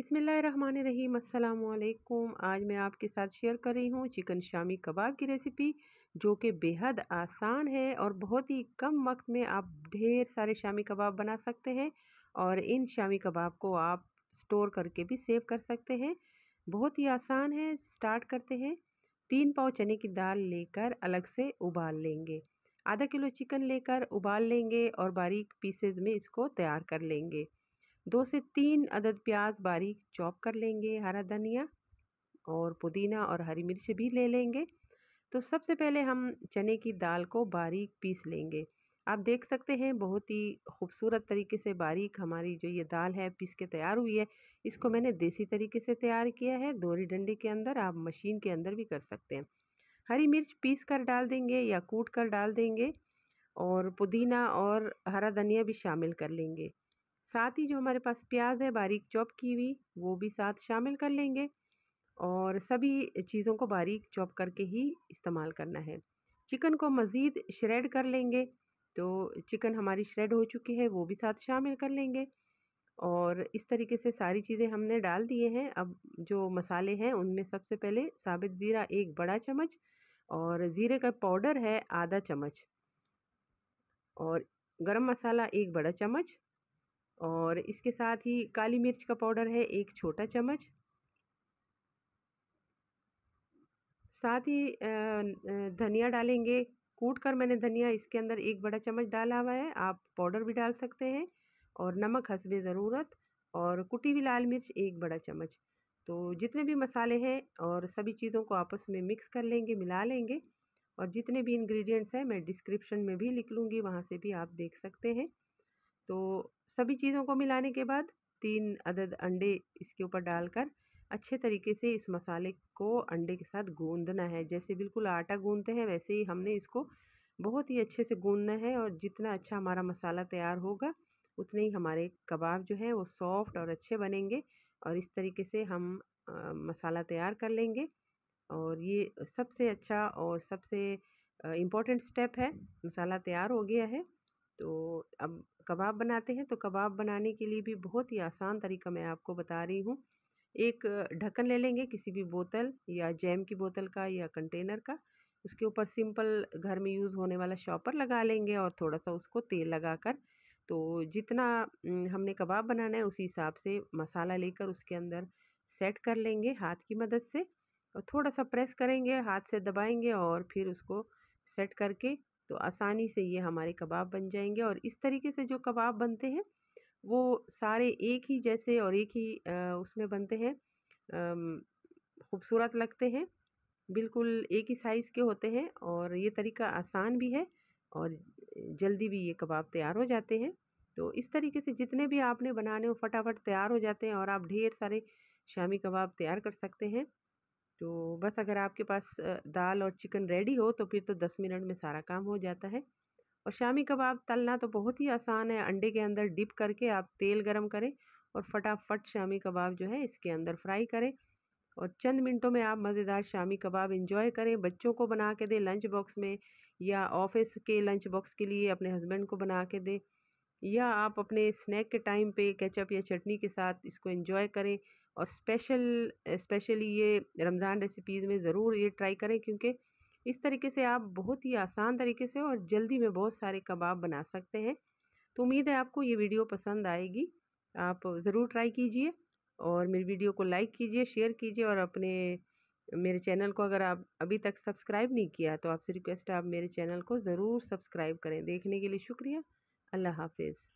बिसमीम अल्लाम आज मैं आपके साथ शेयर कर रही हूँ चिकन शामी कबाब की रेसिपी जो कि बेहद आसान है और बहुत ही कम वक्त में आप ढेर सारे शामी कबाब बना सकते हैं और इन शामी कबाब को आप स्टोर करके भी सेव कर सकते हैं बहुत ही आसान है स्टार्ट करते हैं तीन पाव चने की दाल लेकर अलग से उबाल लेंगे आधा किलो चिकन लेकर उबाल लेंगे और बारीक पीसेज में इसको तैयार कर लेंगे दो से तीन अदद प्याज बारीक चॉप कर लेंगे हरा धनिया और पुदीना और हरी मिर्च भी ले लेंगे तो सबसे पहले हम चने की दाल को बारीक पीस लेंगे आप देख सकते हैं बहुत ही खूबसूरत तरीके से बारीक हमारी जो ये दाल है पीस के तैयार हुई है इसको मैंने देसी तरीके से तैयार किया है दोहरी डंडे के अंदर आप मशीन के अंदर भी कर सकते हैं हरी मिर्च पीस कर डाल देंगे या कूट कर डाल देंगे और पुदीना और हरा धनिया भी शामिल कर लेंगे साथ ही जो हमारे पास प्याज है बारीक चॉप की हुई वो भी साथ शामिल कर लेंगे और सभी चीज़ों को बारीक चॉप करके ही इस्तेमाल करना है चिकन को मज़ीद श्रेड कर लेंगे तो चिकन हमारी श्रेड हो चुकी है वो भी साथ शामिल कर लेंगे और इस तरीके से सारी चीज़ें हमने डाल दिए हैं अब जो मसाले हैं उनमें सबसे पहले साबित ज़ीरा एक बड़ा चम्मच और ज़ीरे का पाउडर है आधा चम्मच और गरम मसाला एक बड़ा चम्मच और इसके साथ ही काली मिर्च का पाउडर है एक छोटा चम्मच साथ ही धनिया डालेंगे कूट कर मैंने धनिया इसके अंदर एक बड़ा चम्मच डाला हुआ है आप पाउडर भी डाल सकते हैं और नमक हंसबे ज़रूरत और कुटी हुई लाल मिर्च एक बड़ा चम्मच तो जितने भी मसाले हैं और सभी चीज़ों को आपस में मिक्स कर लेंगे मिला लेंगे और जितने भी इंग्रेडिएंट्स हैं मैं डिस्क्रिप्शन में भी लिख लूँगी वहाँ से भी आप देख सकते हैं तो सभी चीज़ों को मिलाने के बाद तीन अदद अंडे इसके ऊपर डालकर अच्छे तरीके से इस मसाले को अंडे के साथ गूंदना है जैसे बिल्कुल आटा गूंदते हैं वैसे ही हमने इसको बहुत ही अच्छे से गूंदना है और जितना अच्छा हमारा मसाला तैयार होगा उतने ही हमारे कबाब जो हैं वो सॉफ्ट और अच्छे बनेंगे और इस तरीके से हम आ, मसाला तैयार कर लेंगे और ये सबसे अच्छा और सबसे इम्पॉर्टेंट स्टेप है मसाला तैयार हो गया है तो अब कबाब बनाते हैं तो कबाब बनाने के लिए भी बहुत ही आसान तरीका मैं आपको बता रही हूँ एक ढक्कन ले लेंगे किसी भी बोतल या जैम की बोतल का या कंटेनर का उसके ऊपर सिंपल घर में यूज़ होने वाला शॉपर लगा लेंगे और थोड़ा सा उसको तेल लगा कर तो जितना हमने कबाब बनाना है उसी हिसाब से मसाला लेकर उसके अंदर सेट कर लेंगे हाथ की मदद से और थोड़ा सा प्रेस करेंगे हाथ से दबाएंगे और फिर उसको सेट करके तो आसानी से ये हमारे कबाब बन जाएंगे और इस तरीके से जो कबाब बनते हैं वो सारे एक ही जैसे और एक ही उसमें बनते हैं खूबसूरत लगते हैं बिल्कुल एक ही साइज़ के होते हैं और ये तरीका आसान भी है और जल्दी भी ये कबाब तैयार हो जाते हैं तो इस तरीके से जितने भी आपने बनाने हो फटाफट तैयार हो जाते हैं और आप ढेर सारे शामी कबाब तैयार कर सकते हैं तो बस अगर आपके पास दाल और चिकन रेडी हो तो फिर तो दस मिनट में सारा काम हो जाता है और शामी कबाब तलना तो बहुत ही आसान है अंडे के अंदर डिप करके आप तेल गरम करें और फटाफट शामी कबाब जो है इसके अंदर फ्राई करें और चंद मिनटों में आप मज़ेदार शामी कबाब इंजॉय करें बच्चों को बना के दें लंच बॉक्स में या ऑफिस के लंच बॉक्स के लिए अपने हस्बैंड को बना के दें या आप अपने स्नैक के टाइम पे केचप या चटनी के साथ इसको इन्जॉय करें और स्पेशल स्पेशली ये रमज़ान रेसिपीज़ में ज़रूर ये ट्राई करें क्योंकि इस तरीके से आप बहुत ही आसान तरीके से और जल्दी में बहुत सारे कबाब बना सकते हैं तो उम्मीद है आपको ये वीडियो पसंद आएगी आप ज़रूर ट्राई कीजिए और मेरी वीडियो को लाइक कीजिए शेयर कीजिए और अपने मेरे चैनल को अगर आप अभी तक सब्सक्राइब नहीं किया तो आपसे रिक्वेस्ट है आप मेरे चैनल को ज़रूर सब्सक्राइब करें देखने के लिए शुक्रिया अल्लाह हाफ़िज़